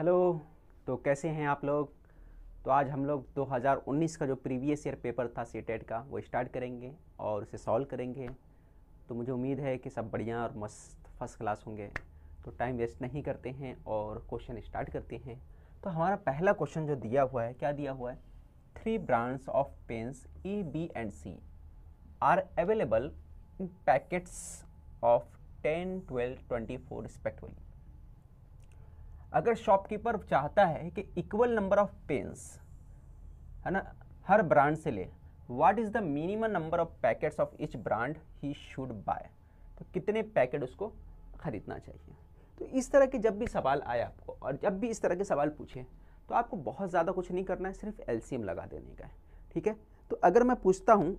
hello तो कैसे हैं आप लोग तो आज हम लोग 2019 का जो प्रीवियस ईयर पेपर था सीटेट e का वो स्टार्ट करेंगे और उसे सॉल्व करेंगे तो मुझे उम्मीद है कि सब बढ़िया और मस्त फर्स्ट क्लास होंगे तो टाइम वेस्ट नहीं करते हैं और क्वेश्चन स्टार्ट करते हैं तो हमारा पहला क्वेश्चन जो दिया हुआ है क्या दिया हुआ है three brands of pens E B and C are available in packets of ten twelve twenty four respectively अगर शॉपकीपर चाहता है कि इक्वल नंबर ऑफ पेंस है ना हर ब्रांड से ले what is the minimum number of packets of each brand he should buy तो कितने पैकेट उसको ख़रीदना चाहिए तो इस तरह के जब भी सवाल आए आपको और जब भी इस तरह के सवाल पूछे तो आपको बहुत ज़्यादा कुछ नहीं करना है सिर्फ एल लगा देने का है ठीक है तो अगर मैं पूछता हूँ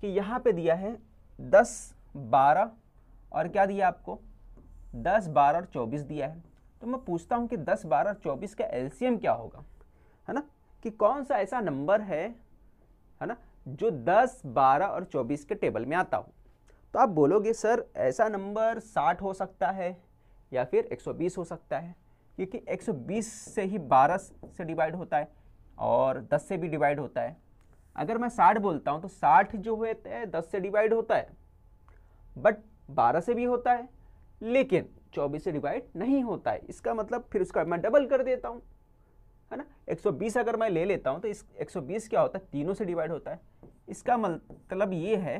कि यहाँ पे दिया है दस बारह और क्या दिया आपको दस बारह और चौबीस दिया है तो मैं पूछता हूँ कि दस बारह और चौबीस का एलसीएम क्या होगा है ना कि कौन सा ऐसा नंबर है है ना जो दस बारह और चौबीस के टेबल में आता हो तो आप बोलोगे सर ऐसा नंबर साठ हो सकता है या फिर एक सौ बीस हो सकता है क्योंकि एक सौ बीस से ही बारह से डिवाइड होता है और दस से भी डिवाइड होता है अगर मैं साठ बोलता हूँ तो साठ जो है दस से डिवाइड होता है बट बारह से भी होता है लेकिन चौबीस से डिवाइड नहीं होता है इसका मतलब फिर उसका मैं डबल कर देता हूँ है ना 120 अगर मैं ले लेता हूँ तो इस 120 क्या होता है तीनों से डिवाइड होता है इसका मतलब ये है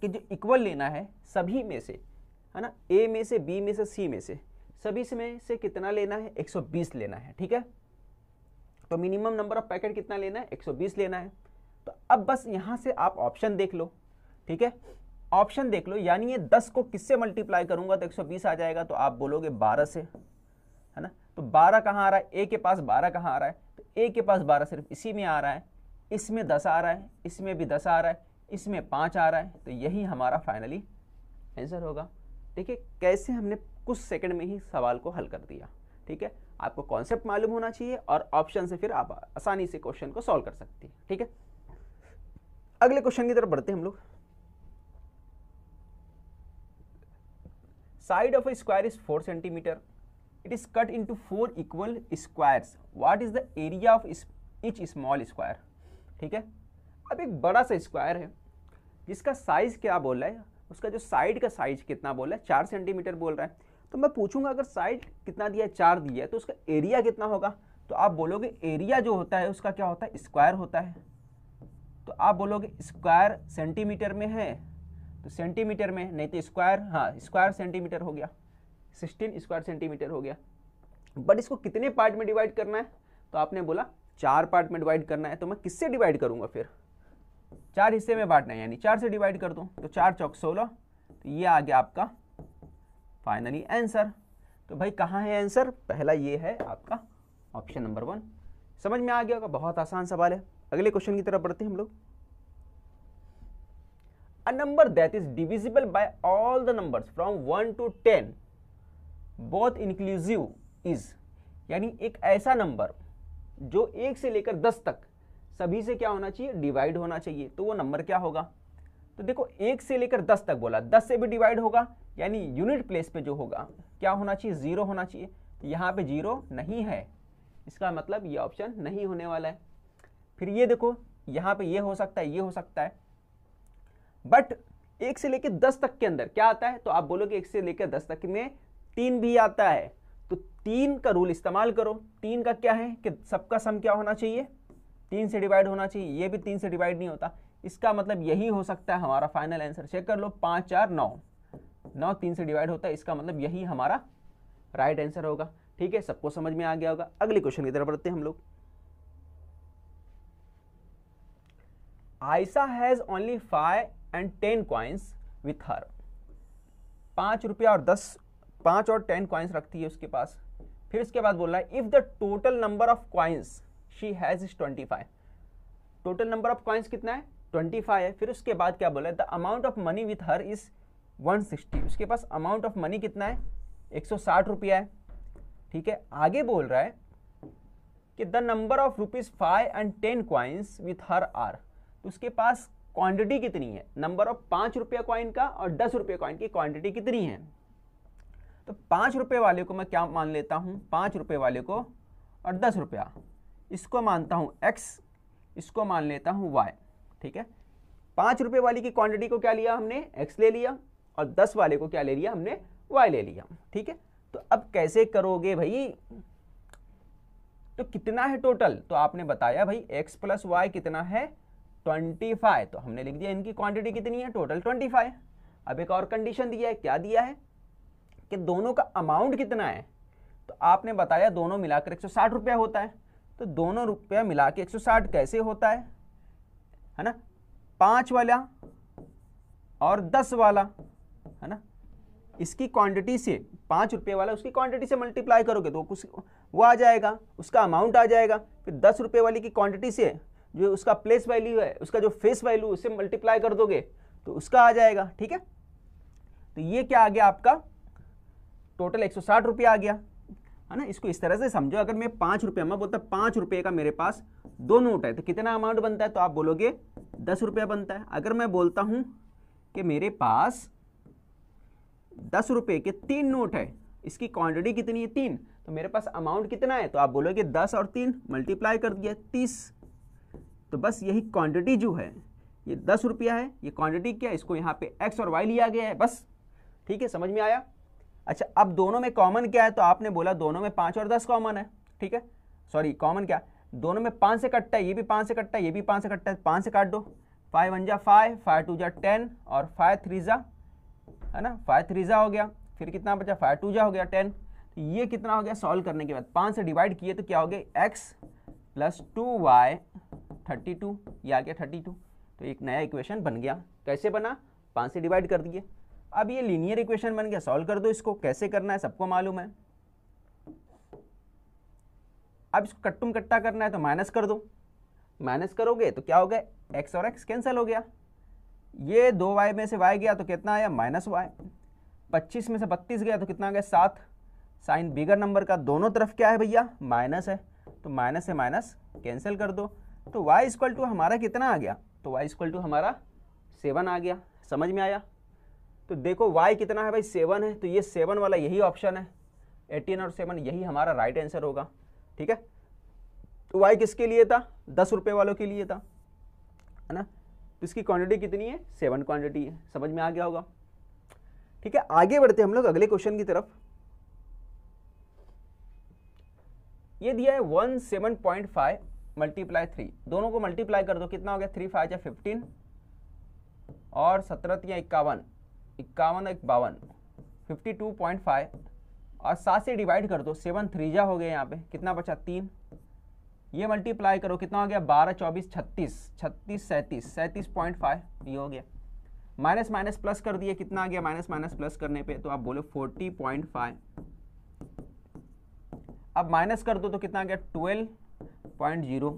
कि जो इक्वल लेना है सभी में से है ना ए में से बी में से सी में से सभी में से कितना लेना है 120 लेना है ठीक है तो मिनिमम नंबर ऑफ पैकेट कितना लेना है 120 लेना है तो अब बस यहाँ से आप ऑप्शन देख लो ठीक है ऑप्शन देख लो यानी ये दस को किससे मल्टीप्लाई करूंगा तो 120 आ जाएगा तो आप बोलोगे बारह से है ना तो बारह कहाँ आ रहा है ए के पास बारह कहाँ आ रहा है तो ए के पास बारह सिर्फ इसी में आ रहा है इसमें दस आ रहा है इसमें भी दस आ रहा है इसमें पाँच आ रहा है तो यही हमारा फाइनली आंसर होगा देखिए कैसे हमने कुछ सेकेंड में ही सवाल को हल कर दिया ठीक है आपको कॉन्सेप्ट मालूम होना चाहिए और ऑप्शन से फिर आप आसानी से क्वेश्चन को सॉल्व कर सकते हैं ठीक है अगले क्वेश्चन की तरफ बढ़ते हैं हम लोग side of a square is 4 centimeter it is cut into four equal squares what is the area of each square ठीक है अब एक बड़ा सा स्क्वायर है जिसका साइज क्या बोल रहा है उसका जो साइड का साइज कितना बोल रहा है चार सेंटीमीटर बोल रहा है तो मैं पूछूंगा अगर साइड कितना दिया है चार दिया है तो उसका एरिया कितना होगा तो आप बोलोगे एरिया जो होता है उसका क्या होता है स्क्वायर होता है तो आप बोलोगे स्क्वायर सेंटीमीटर में है तो सेंटीमीटर में नहीं तो स्क्वायर हाँ स्क्वायर सेंटीमीटर हो गया सिक्सटीन स्क्वायर सेंटीमीटर हो गया बट इसको कितने पार्ट में डिवाइड करना है तो आपने बोला चार पार्ट में डिवाइड करना है तो मैं किससे डिवाइड करूँगा फिर चार हिस्से में बांटना है यानी चार से डिवाइड कर दूँ तो चार चौक सोलह तो ये आ गया आपका फाइनली आंसर तो भाई कहाँ है आंसर पहला ये है आपका ऑप्शन नंबर वन समझ में आ गया होगा बहुत आसान सवाल है अगले क्वेश्चन की तरफ बढ़ते हैं हम लोग a number that is divisible by all the numbers from 1 to 10 both inclusive is यानी एक ऐसा नंबर जो एक से लेकर दस तक सभी से क्या होना चाहिए डिवाइड होना चाहिए तो वो नंबर क्या होगा तो देखो एक से लेकर दस तक बोला दस से भी डिवाइड होगा यानी यूनिट प्लेस पे जो होगा क्या होना चाहिए ज़ीरो होना चाहिए तो यहाँ पे ज़ीरो नहीं है इसका मतलब ये ऑप्शन नहीं होने वाला है फिर ये देखो यहाँ पे ये हो सकता है ये हो सकता है बट एक से लेकर दस तक के अंदर क्या आता है तो आप बोलोगे एक से लेकर दस तक में तीन भी आता है तो तीन का रूल इस्तेमाल करो तीन का क्या है कि सबका सम क्या होना चाहिए तीन से डिवाइड होना चाहिए ये भी तीन से डिवाइड नहीं होता इसका मतलब यही हो सकता है हमारा फाइनल आंसर चेक कर लो पाँच चार नौ नौ तीन से डिवाइड होता है इसका मतलब यही हमारा राइट आंसर होगा ठीक है सबको समझ में आ गया होगा अगले क्वेश्चन की तरफ बढ़ते हैं हम लोग Aisha has only five and ten coins with her पाँच रुपया और दस पाँच और टेन कॉइन्स रखती है उसके पास फिर उसके बाद बोल रहा है if the total number of coins she has is twenty five total number of coins कितना है ट्वेंटी फाइव है फिर उसके बाद क्या बोला है the amount of money with her is one sixty उसके पास अमाउंट ऑफ मनी कितना है एक सौ साठ रुपया है ठीक है आगे बोल रहा है कि the number of rupees five and ten coins with her are तो उसके पास क्वांटिटी कितनी है नंबर ऑफ पाँच रुपये कॉइन का और दस रुपये कॉइन की क्वांटिटी कितनी है तो पाँच रुपये वाले को मैं क्या मान लेता हूँ पाँच रुपये वाले को और दस रुपया इसको मानता हूँ एक्स इसको मान लेता हूँ वाई ठीक है पाँच रुपये वाले की क्वांटिटी को क्या लिया हमने एक्स ले लिया और दस वाले को क्या ले लिया हमने वाई ले लिया ठीक है तो अब कैसे करोगे भाई तो कितना है टोटल तो आपने बताया भाई एक्स प्लस वाई कितना है ट्वेंटी फाइव तो हमने लिख दिया इनकी क्वांटिटी कितनी है टोटल ट्वेंटी फाइव अब एक और कंडीशन दिया है क्या दिया है कि दोनों का अमाउंट कितना है तो आपने बताया दोनों मिलाकर एक सौ होता है तो दोनों रुपया मिला के एक कैसे होता है है ना पाँच वाला और दस वाला है ना इसकी क्वांटिटी से पाँच रुपये वाला उसकी क्वांटिटी से मल्टीप्लाई करोगे तो कुछ वो आ जाएगा उसका अमाउंट आ जाएगा फिर दस रुपये वाली की क्वांटिटी से जो उसका प्लेस वैल्यू है उसका जो फेस वैल्यू उससे मल्टीप्लाई कर दोगे तो उसका आ जाएगा ठीक है तो ये क्या आ गया आपका टोटल एक सौ आ गया है ना इसको इस तरह से समझो अगर मैं पाँच रुपया मैं बोलता पाँच रुपये का मेरे पास दो नोट है तो कितना अमाउंट बनता है तो आप बोलोगे दस रुपया बनता है अगर मैं बोलता हूँ कि मेरे पास दस रुपये के तीन नोट है इसकी क्वांटिटी कितनी है तीन तो मेरे पास अमाउंट कितना है तो आप बोलोगे दस और तीन मल्टीप्लाई कर दिया तीस तो बस यही क्वांटिटी जो है ये दस रुपया है ये क्वांटिटी क्या है इसको यहाँ पे एक्स और वाई लिया गया है बस ठीक है समझ में आया अच्छा अब दोनों में कॉमन क्या है तो आपने बोला दोनों में पाँच और दस कॉमन है ठीक है सॉरी कॉमन क्या दोनों में पाँच से कट्टा है ये भी पाँच से कट्टा है ये भी पाँच से कट्टा है पाँच से काट दो फाइव वन जा फाइव फाइव टू जा टेन और फाइव थ्री जा है ना फाइव थ्री जा हो गया फिर कितना बचा फाइव टू जा हो गया टेन तो ये कितना हो गया सॉल्व करने के बाद पाँच से डिवाइड किए तो क्या हो गया x plus two y thirty two या गया थर्टी टू तो एक नया इक्वेशन बन गया कैसे बना पाँच से डिवाइड कर दिए अब ये लीनियर इक्वेशन बन गया सॉल्व कर दो इसको कैसे करना है सबको मालूम है अब इसको कट्टुम कट्टा करना है तो माइनस कर दो माइनस करोगे तो क्या हो गया एक्स और एक्स कैंसिल हो गया ये दो वाई में से वाई गया तो कितना आया माइनस वाई पच्चीस में से बत्तीस गया तो कितना आ गया सात साइन बिगर नंबर का दोनों तरफ क्या है भैया माइनस है तो माइनस से माइनस कैंसिल कर दो तो वाई इक्वल टू हमारा कितना आ गया तो वाई इक्वल टू हमारा सेवन आ गया समझ में आया तो देखो वाई कितना है भाई सेवन है तो ये सेवन वाला यही ऑप्शन है एटीन और सेवन यही हमारा राइट आंसर होगा ठीक है तो वाई किसके लिए था दस रुपये वालों के लिए था है ना तो इसकी क्वांटिटी कितनी है सेवन क्वांटिटी है समझ में आ गया होगा ठीक है आगे बढ़ते हम लोग अगले क्वेश्चन की तरफ ये दिया है one seven point five multiply three दोनों को मल्टीप्लाई कर दो कितना हो गया थ्री फाइव या फिफ्टीन और सत्रह या इक्यावन इक्यावन एक बावन फिफ्टी टू पॉइंट फाइव और सात से डिवाइड कर दो सेवन थ्री जा हो गया यहाँ पे कितना बचा तीन ये मल्टीप्लाई करो कितना हो गया बारह चौबीस छत्तीस छत्तीस सैंतीस सैंतीस पॉइंट फाइव ये हो गया माइनस माइनस प्लस कर दिए कितना आ गया माइनस माइनस प्लस करने पे तो आप बोलो फोर्टी पॉइंट फाइव अब माइनस कर दो तो कितना आ गया ट्वेल्व पॉइंट जीरो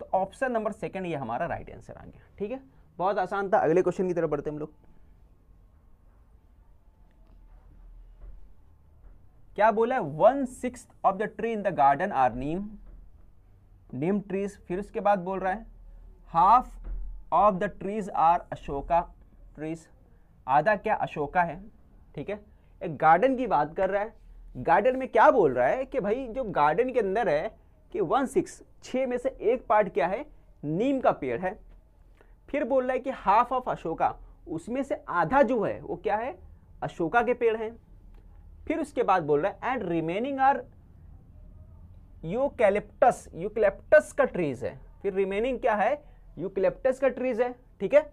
तो ऑप्शन नंबर सेकंड ये हमारा राइट आंसर आ गया ठीक है बहुत आसान था अगले क्वेश्चन की तरफ बढ़ते हम लोग क्या बोला है one six of the tree in the garden are neem neem trees फिर उसके बाद बोल रहा है half of the trees are Ashoka trees आधा क्या अशोका है ठीक है एक गार्डन की बात कर रहा है गार्डन में क्या बोल रहा है कि भाई जो गार्डन के अंदर है कि वन सिक्स छः में से एक पार्ट क्या है नीम का पेड़ है फिर बोल रहा है कि हाफ ऑफ अशोका उसमें से आधा जो है वो क्या है अशोका के पेड़ हैं फिर उसके बाद बोल रहा है and remaining are eucalyptus eucalyptus का ट्रीज है फिर रिमेनिंग क्या है यूकलेप्टस का ट्रीज है ठीक है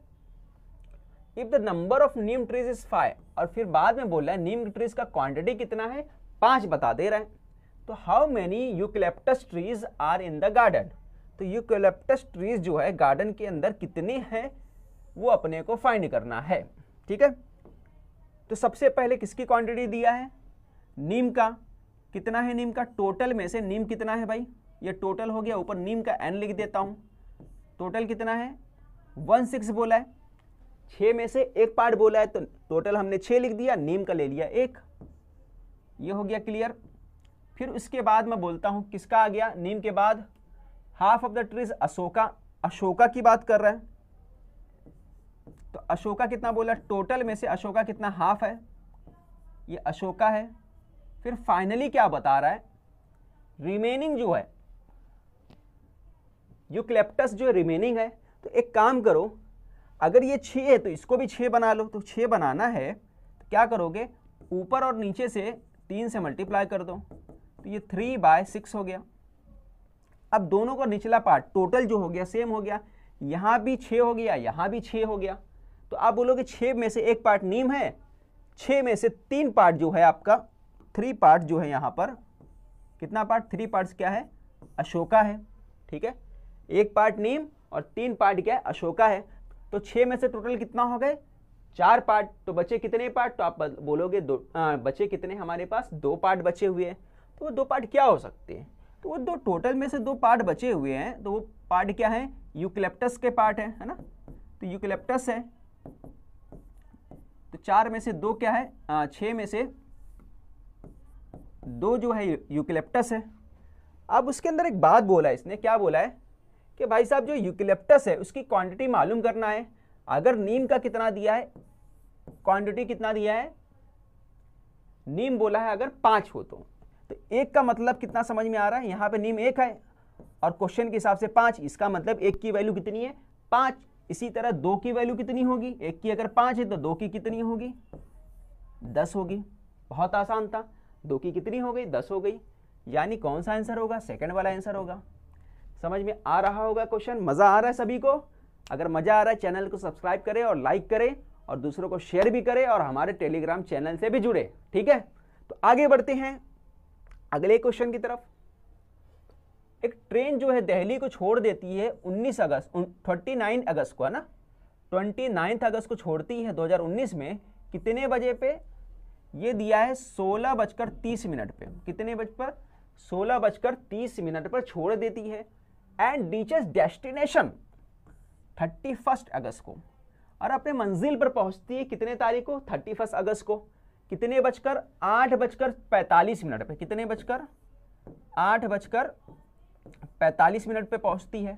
if the number of neem trees is five और फिर बाद में बोल रहा है नीम ट्रीज का क्वांटिटी कितना है पांच बता दे रहा है तो how many eucalyptus trees are in the garden तो यूकलेप्टस ट्रीज जो है गार्डन के अंदर कितने हैं वो अपने को फाइंड करना है ठीक है तो सबसे पहले किसकी क्वांटिटी दिया है नीम का कितना है नीम का टोटल में से नीम कितना है भाई ये टोटल हो गया ऊपर नीम का एन लिख देता हूँ टोटल कितना है वन सिक्स बोला है छः में से एक पार्ट बोला है तो टोटल हमने छः लिख दिया नीम का ले लिया एक ये हो गया क्लियर फिर उसके बाद मैं बोलता हूँ किसका आ गया नीम के बाद half of the trees Ashoka Ashoka की बात कर रहा है तो अशोका कितना बोला टोटल में से अशोका कितना हाफ है ये अशोका है फिर फाइनली क्या बता रहा है रिमेनिंग जो है यूक्लेप्टस जो रिमेनिंग है तो एक काम करो अगर ये छः है तो इसको भी छः बना लो तो छः बनाना है तो क्या करोगे ऊपर और नीचे से तीन से मल्टीप्लाई कर दो तो ये थ्री बाय सिक्स हो गया अब दोनों का निचला पार्ट टोटल जो हो गया सेम हो गया यहाँ भी छः हो गया यहाँ भी छः हो गया तो आप बोलोगे छः में से एक पार्ट नीम है छः में से तीन पार्ट जो है आपका थ्री पार्ट जो है यहाँ पर कितना पार्ट थ्री पार्ट्स क्या है अशोका है ठीक है एक पार्ट नीम और तीन पार्ट क्या है अशोका है तो छः में से टोटल कितना हो गए चार पार्ट तो बचे कितने पार्ट तो आप बोलोगे दो आ, हाँ, बचे कितने हमारे पास दो पार्ट बचे हुए हैं तो वो दो पार्ट क्या हो सकते हैं तो वो दो टोटल में से दो पार्ट बचे हुए हैं तो वो पार्ट क्या है यूक्लिप्टस के पार्ट है है ना तो यूक्लिप्टस है तो चार में से दो क्या है छः में से दो जो है यूकलेप्टस है अब उसके अंदर एक बात बोला है इसने क्या बोला है कि भाई साहब जो यूक्लिप्टस है उसकी क्वांटिटी मालूम करना है अगर नीम का कितना दिया है क्वांटिटी कितना दिया है नीम बोला है अगर पाँच हो तो तो एक का मतलब कितना समझ में आ रहा है यहाँ पे निम एक है और क्वेश्चन के हिसाब से पाँच इसका मतलब एक की वैल्यू कितनी है पाँच इसी तरह दो की वैल्यू कितनी होगी एक की अगर पाँच है तो दो की कितनी होगी दस होगी बहुत आसान था दो की कितनी हो गई दस हो गई यानी कौन सा आंसर होगा सेकेंड वाला आंसर होगा समझ में आ रहा होगा क्वेश्चन मज़ा आ रहा है सभी को अगर मज़ा आ रहा है चैनल को सब्सक्राइब करें और लाइक करें और दूसरों को शेयर भी करें और हमारे टेलीग्राम चैनल से भी जुड़े ठीक है तो आगे बढ़ते हैं अगले क्वेश्चन की तरफ एक ट्रेन जो है दिल्ली को छोड़ देती है 19 अगस्त 39 अगस्त को है ना 29 अगस्त को छोड़ती है 2019 में कितने बजे पे ये दिया है सोलह बजकर तीस मिनट पे कितने बज पर सोलह बजकर तीस मिनट पर छोड़ देती है and reaches destination thirty first अगस्त को और अपने मंजिल पर पहुंचती है कितने तारीख को थर्टी फर्स्ट अगस्त को कितने बजकर आठ बजकर पैंतालीस मिनट पे कितने बजकर आठ बजकर पैंतालीस मिनट पे पहुंचती है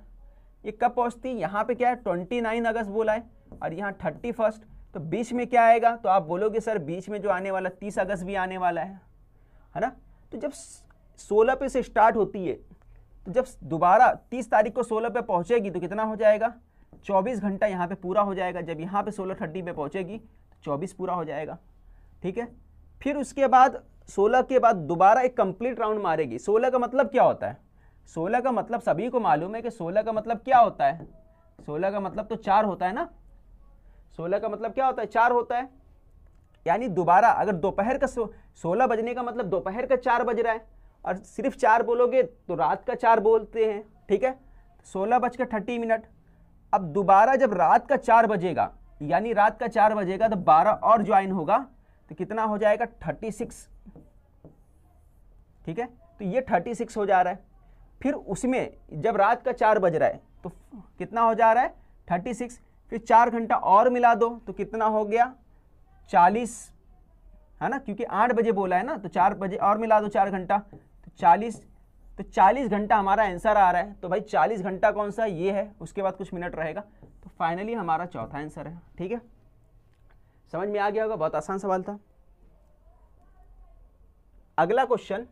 ये कब पहुंचती है यहाँ पे क्या है ट्वेंटी नाइन अगस्त बोला है और यहाँ थर्टी फर्स्ट तो बीच में क्या आएगा तो आप बोलोगे सर बीच में जो आने वाला तीस अगस्त भी आने वाला है है ना तो जब सोलह पे से स्टार्ट होती है तो जब दोबारा तीस तारीख को सोलह पे पहुँचेगी तो कितना हो जाएगा चौबीस घंटा यहाँ पर पूरा हो जाएगा जब यहाँ पर सोलह थर्टी पर पहुँचेगी तो चौबीस पूरा हो जाएगा ठीक है फिर उसके बाद 16 के बाद दोबारा एक कंप्लीट राउंड मारेगी 16 का मतलब क्या होता है 16 का मतलब सभी को मालूम है कि 16 का मतलब क्या होता है 16 का मतलब तो चार होता है ना 16 का मतलब क्या होता है चार होता है यानी दोबारा अगर दोपहर का सोलह बजने का मतलब दोपहर का चार बज रहा है और सिर्फ चार बोलोगे तो रात का चार बोलते हैं ठीक है सोलह बजकर थर्टी मिनट अब दोबारा जब रात का चार बजेगा यानी रात का चार बजेगा तो बारह और ज्वाइन होगा तो कितना हो जाएगा थर्टी सिक्स ठीक है तो ये थर्टी सिक्स हो जा रहा है फिर उसमें जब रात का चार बज रहा है तो कितना हो जा रहा है थर्टी सिक्स फिर चार घंटा और मिला दो तो कितना हो गया चालीस है ना क्योंकि आठ बजे बोला है ना तो चार बजे और मिला दो चार घंटा तो चालीस तो चालीस घंटा हमारा आंसर आ रहा है तो भाई चालीस घंटा कौन सा ये है उसके बाद कुछ मिनट रहेगा तो फाइनली हमारा चौथा आंसर है ठीक है समझ में आ गया होगा बहुत आसान सवाल था अगला question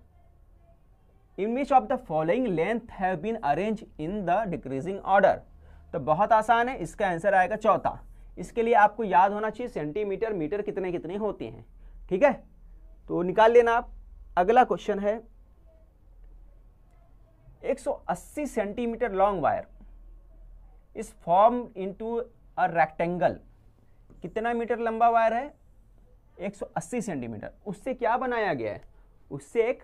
in which of the following length have been arrange in the decreasing order तो बहुत आसान है इसका आंसर आएगा चौथा इसके लिए आपको याद होना चाहिए सेंटीमीटर मीटर कितने कितने होते हैं ठीक है तो निकाल लेना आप अगला क्वेश्चन है 180 centimetre long wire is form into a rectangle कितना मीटर लंबा वायर है 180 सेंटीमीटर उससे क्या बनाया गया है उससे एक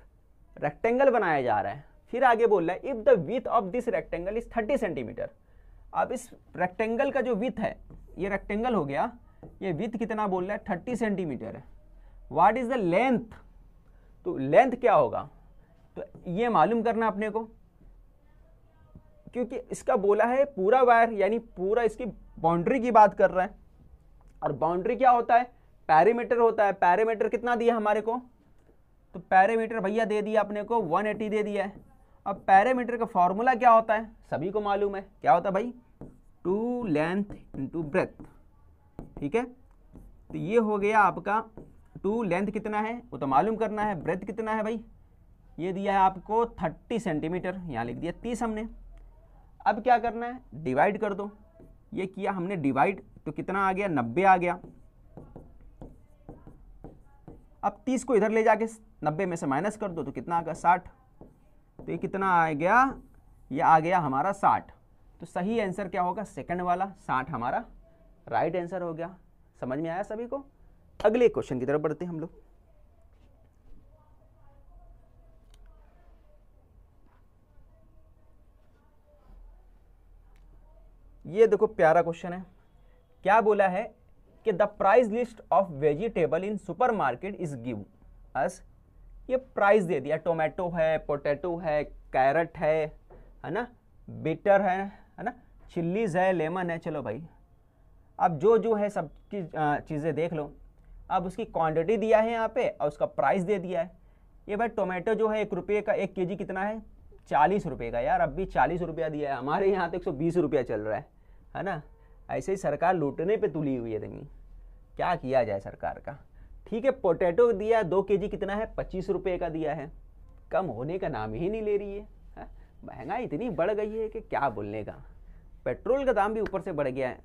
रेक्टेंगल बनाया जा रहा है फिर आगे बोल रहा है if the width of this rectangle is 30 centimetre अब इस रेक्टेंगल का जो विथ है ये रेक्टेंगल हो गया ये विथ कितना बोल रहा है थर्टी सेंटीमीटर है वाट इज़ द लेंथ तो लेंथ क्या होगा तो ये मालूम करना अपने को क्योंकि इसका बोला है पूरा वायर यानी पूरा इसकी बाउंड्री की बात कर रहा है और बाउंड्री क्या होता है पैरीमीटर होता है पैरीमीटर कितना दिया हमारे को तो पैरीमीटर भैया दे दिया अपने को 180 दे दिया है अब पैरामीटर का फॉर्मूला क्या होता है सभी को मालूम है क्या होता है भाई टू लेंथ इंटू ब्रेथ ठीक है तो ये हो गया आपका टू लेंथ कितना है वो तो मालूम करना है ब्रेथ कितना है भाई ये दिया है आपको 30 सेंटीमीटर यहाँ लिख दिया 30 हमने अब क्या करना है डिवाइड कर दो ये किया हमने डिवाइड तो कितना आ गया नब्बे आ गया अब तीस को इधर ले जाके नब्बे में से माइनस कर दो तो कितना आ गया साठ तो ये कितना आ गया ये आ गया हमारा साठ तो सही आंसर क्या होगा सेकंड वाला साठ हमारा राइट आंसर हो गया समझ में आया सभी को अगले क्वेश्चन की तरफ बढ़ते हैं हम लोग ये देखो प्यारा क्वेश्चन है क्या बोला है कि the price list of vegetable in supermarket is give us ये प्राइस दे दिया टोमेटो है पोटैटो है कैरेट है है ना बिटर है है ना चिल्लीज है लेमन है चलो भाई अब जो जो है सब की चीज़ें देख लो अब उसकी क्वांटिटी दिया है यहाँ पे और उसका प्राइस दे दिया है ये भाई टोमेटो जो है एक रुपये का एक केजी कितना है चालीस रुपये का यार अब भी चालीस रुपया दिया है हमारे यहाँ तो एक सौ बीस रुपया चल रहा है है ना ऐसे ही सरकार लूटने पे तुली हुई है रंगी क्या किया जाए सरकार का ठीक है पोटैटो दिया दो के जी कितना है पच्चीस रुपये का दिया है कम होने का नाम ही नहीं ले रही है, महंगाई इतनी बढ़ गई है कि क्या बोलने का पेट्रोल का दाम भी ऊपर से बढ़ गया है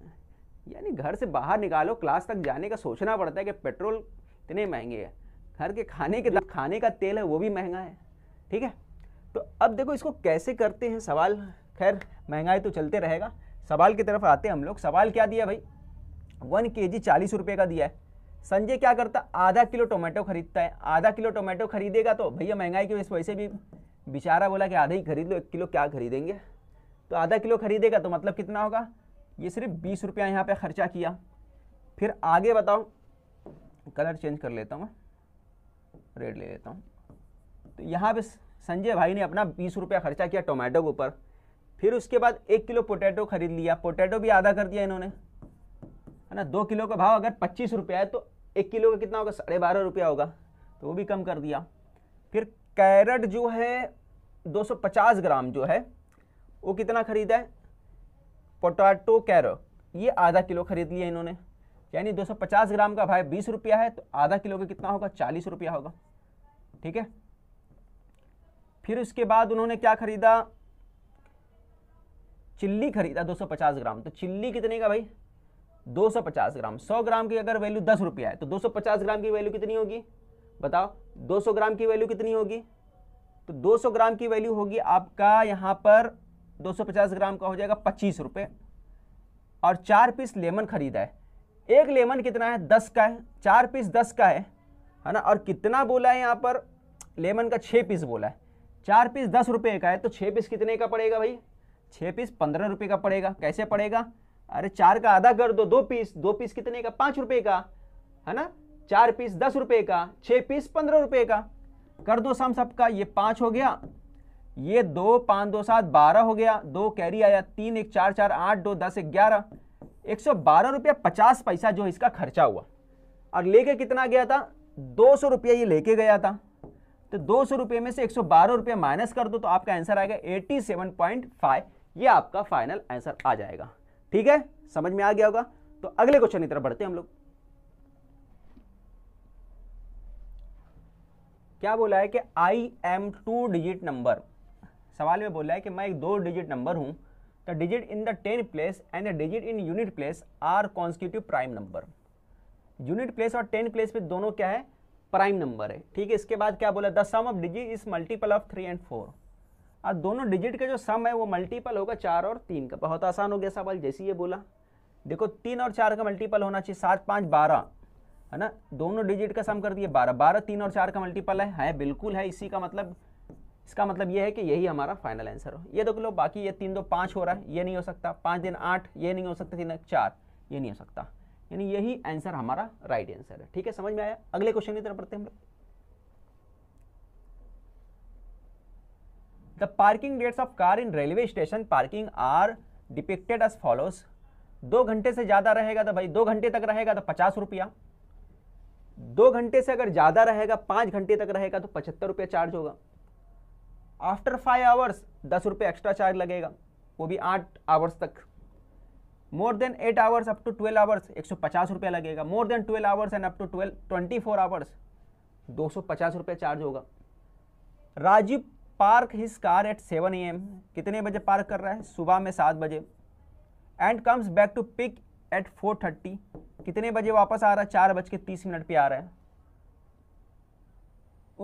यानी घर से बाहर निकालो क्लास तक जाने का सोचना पड़ता है कि पेट्रोल इतने महंगे हैं घर के खाने के दाम खाने का तेल है वो भी महंगा है ठीक है तो अब देखो इसको कैसे करते हैं सवाल खैर महंगाई तो चलते रहेगा सवाल की तरफ आते हैं हम लोग सवाल क्या दिया भाई वन के जी चालीस रुपये का दिया है संजय क्या करता आधा किलो टोमेटो खरीदता है आधा किलो टोमेटो खरीदेगा तो भैया महंगाई की वजह वैसे भी बेचारा बोला कि आधा ही खरीद लो एक किलो क्या खरीदेंगे तो आधा किलो खरीदेगा तो मतलब कितना होगा ये सिर्फ बीस रुपया यहाँ पर खर्चा किया फिर आगे बताओ कलर चेंज कर लेता हूँ रेड ले लेता हूँ तो यहाँ पे संजय भाई ने अपना बीस रुपया खर्चा किया टोमेटो के ऊपर फिर उसके बाद एक किलो पोटैटो खरीद लिया पोटैटो भी आधा कर दिया इन्होंने है ना दो किलो का भाव अगर पच्चीस रुपया है तो एक किलो का कितना होगा साढ़े बारह रुपया होगा तो वो भी कम कर दिया फिर कैरेट जो है 250 ग्राम जो है वो कितना खरीदा है पोटैटो कैरो ये आधा किलो खरीद लिया इन्होंने यानी 250 ग्राम का भाई बीस रुपया है तो आधा किलो का कितना होगा चालीस रुपया होगा ठीक है फिर उसके बाद उन्होंने क्या खरीदा चिल्ली खरीदा 250 ग्राम तो चिल्ली कितने का भाई 250 ग्राम 100 ग्राम की अगर वैल्यू दस रुपया है तो 250 ग्राम की वैल्यू कितनी होगी बताओ 200 ग्राम की वैल्यू कितनी होगी तो 200 ग्राम की वैल्यू होगी आपका यहाँ पर 250 ग्राम का हो जाएगा पच्चीस रुपये और चार पीस लेमन खरीदा है एक लेमन कितना है दस का है चार पीस दस का है है ना और कितना बोला है यहाँ पर लेमन का छः पीस बोला है चार पीस दस रुपये का है तो छः पीस कितने का पड़ेगा भाई छः पीस पंद्रह रुपये का पड़ेगा कैसे पड़ेगा अरे चार का आधा कर दो दो पीस दो पीस कितने का पाँच रुपये का है ना चार पीस दस रुपये का छः पीस पंद्रह रुपये का कर दो सम सबका ये पाँच हो गया ये दो पाँच दो सात बारह हो गया दो कैरी आया तीन एक चार चार आठ दो दस एक ग्यारह एक सौ बारह रुपया पचास पैसा जो इसका खर्चा हुआ और लेके कितना गया था दो सौ रुपया ये लेके गया था तो दो सौ रुपये में से एक सौ बारह रुपये माइनस कर दो तो आपका आंसर आएगा एट्टी सेवन पॉइंट फाइव ये आपका फाइनल आंसर आ जाएगा ठीक है समझ में आ गया होगा तो अगले क्वेश्चन की तरफ बढ़ते हैं हम लोग क्या बोला है कि I am two digit number सवाल में बोला है कि मैं एक दो डिजिट नंबर हूं the digit in the ten place and the digit in unit place are constitutive prime number unit place और टेन प्लेस पे दोनों क्या है प्राइम नंबर है ठीक है इसके बाद क्या बोला the sum of digit is multiple of three and four और दोनों डिजिट का जो सम है वो मल्टीपल होगा चार और तीन का बहुत आसान हो गया सवाल जैसे ये बोला देखो तीन और चार का मल्टीपल होना चाहिए सात पाँच बारह है ना दोनों डिजिट का सम कर दिए बारह बारह तीन और चार का मल्टीपल है है बिल्कुल है इसी का मतलब इसका मतलब ये है कि यही हमारा फाइनल आंसर हो ये देख लो बाकी ये तीन दो पाँच हो रहा है ये नहीं हो सकता पाँच दिन आठ ये नहीं हो सकता तीन चार ये नहीं हो सकता यानी यही आंसर हमारा राइट आंसर है ठीक है समझ में आया अगले क्वेश्चन की तरफ पढ़ते हैं हम लोग the parking rates of car in railway station parking are depicted as follows दो घंटे से ज़्यादा रहेगा तो भाई दो घंटे तक रहेगा तो पचास रुपया दो घंटे से अगर ज़्यादा रहेगा पाँच घंटे तक रहेगा तो पचहत्तर रुपया चार्ज होगा आफ्टर फाइव आवर्स दस रुपये एक्स्ट्रा चार्ज लगेगा वो भी आठ आवर्स तक more than eight hours up to twelve hours एक सौ पचास रुपया लगेगा more than twelve hours and up to twelve twenty four hours दो सौ पचास रुपया चार्ज होगा Rajiv park his car at seven a m कितने बजे पार्क कर रहा है सुबह में सात बजे and comes back to pick at four thirty कितने बजे वापस आ रहा है चार बज के तीस मिनट पर आ रहा है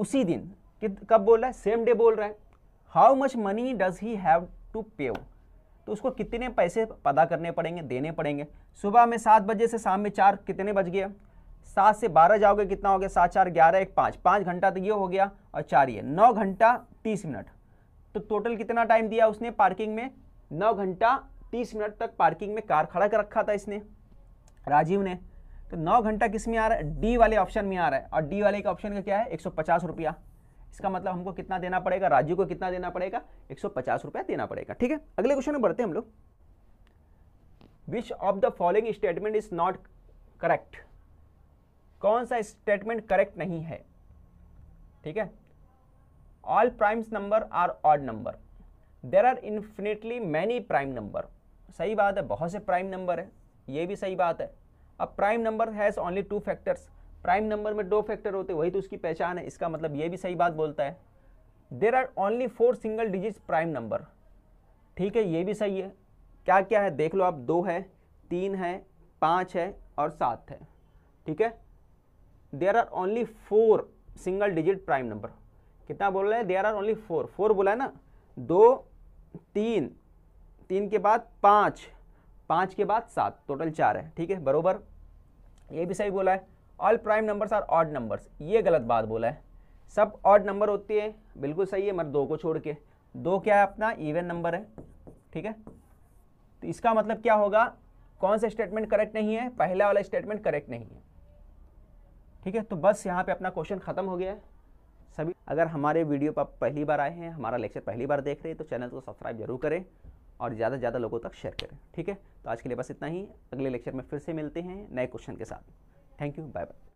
उसी दिन कब बोल रहा है सेम डे बोल रहा है how much money does he have to pay तो उसको कितने पैसे पता करने पड़ेंगे देने पड़ेंगे सुबह में सात बजे से शाम में चार कितने बज गया सात से बारह जाओगे कितना हो गया सात चार ग्यारह एक पाँच पाँच घंटा तो ये हो गया और चार ये नौ घंटा तीस मिनट तो टोटल कितना टाइम दिया उसने पार्किंग में नौ घंटा तीस मिनट तक पार्किंग में कार खड़ा कर रखा था इसने राजीव ने तो नौ घंटा किस में आ रहा है डी वाले ऑप्शन में आ रहा है और डी वाले का ऑप्शन का क्या है एक सौ पचास रुपया इसका मतलब हमको कितना देना पड़ेगा राजू को कितना देना पड़ेगा एक सौ पचास रुपया देना पड़ेगा ठीक है अगले क्वेश्चन में बढ़ते हैं हम लोग which of the following statement is not correct कौन सा स्टेटमेंट करेक्ट नहीं है ठीक है all primes number are odd number there are infinitely many prime number सही बात है बहुत से प्राइम नंबर है ये भी सही बात है अब prime number has only two factors prime number में दो फैक्टर होते वही तो उसकी पहचान है इसका मतलब ये भी सही बात बोलता है there are only four single digit prime number ठीक है ये भी सही है क्या क्या है देख लो आप दो है तीन है पाँच है और सात है ठीक है there are only four single digit prime number कितना बोल रहे हैं there are only four four बोला है ना दो तीन तीन के बाद पाँच पाँच के बाद सात टोटल चार है ठीक है बरोबर ये भी सही बोला है all prime numbers are odd numbers ये गलत बात बोला है सब ऑड नंबर होती है बिल्कुल सही है मगर दो को छोड़ के दो क्या है अपना इवन नंबर है ठीक है तो इसका मतलब क्या होगा कौन सा स्टेटमेंट करेक्ट नहीं है पहला वाला स्टेटमेंट करेक्ट नहीं है ठीक है तो बस यहाँ पे अपना क्वेश्चन खत्म हो गया है सभी अगर हमारे वीडियो पर पहली बार आए हैं हमारा लेक्चर पहली बार देख रहे हैं तो चैनल को सब्सक्राइब जरूर करें और ज़्यादा से ज़्यादा लोगों तक शेयर करें ठीक है तो आज के लिए बस इतना ही अगले लेक्चर में फिर से मिलते हैं नए क्वेश्चन के साथ थैंक यू बाय बाय